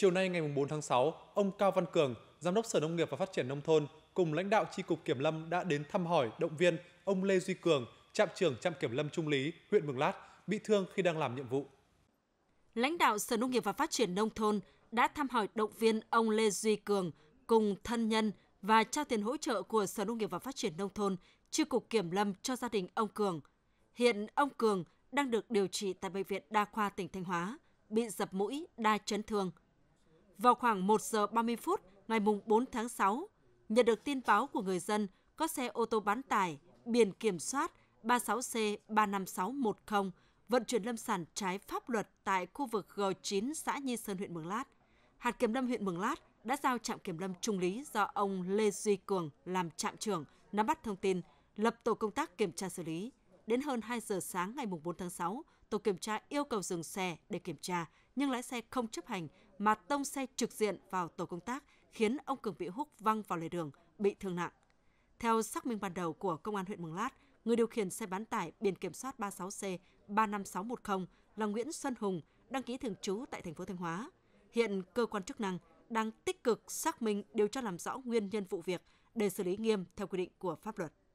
Chiều nay ngày 4 tháng 6, ông Cao Văn Cường, Giám đốc Sở Nông nghiệp và Phát triển Nông thôn cùng lãnh đạo Tri Cục Kiểm Lâm đã đến thăm hỏi động viên ông Lê Duy Cường, trạm trưởng trạm Kiểm Lâm Trung Lý, huyện Mường Lát, bị thương khi đang làm nhiệm vụ. Lãnh đạo Sở Nông nghiệp và Phát triển Nông thôn đã thăm hỏi động viên ông Lê Duy Cường cùng thân nhân và trao tiền hỗ trợ của Sở Nông nghiệp và Phát triển Nông thôn, Tri Cục Kiểm Lâm cho gia đình ông Cường. Hiện ông Cường đang được điều trị tại Bệnh viện Đa khoa tỉnh Thanh Hóa, bị dập mũi, đa chấn thương. Vào khoảng 1 giờ 30 phút ngày 4 tháng 6, nhận được tin báo của người dân có xe ô tô bán tải biển kiểm soát 36C35610 vận chuyển lâm sản trái pháp luật tại khu vực G9 xã Nhi Sơn huyện Mường Lát. Hạt kiểm lâm huyện Mường Lát đã giao trạm kiểm lâm Trung Lý do ông Lê Duy Cường làm trạm trưởng nắm bắt thông tin, lập tổ công tác kiểm tra xử lý. Đến hơn 2 giờ sáng ngày 4 tháng 6, tổ kiểm tra yêu cầu dừng xe để kiểm tra, nhưng lái xe không chấp hành mà tông xe trực diện vào tổ công tác khiến ông Cường bị húc văng vào lề đường, bị thương nặng. Theo xác minh ban đầu của Công an huyện Mường Lát, người điều khiển xe bán tải biển kiểm soát 36C 35610 là Nguyễn Xuân Hùng, đăng ký thường trú tại thành phố Thanh Hóa. Hiện cơ quan chức năng đang tích cực xác minh điều tra làm rõ nguyên nhân vụ việc để xử lý nghiêm theo quy định của pháp luật.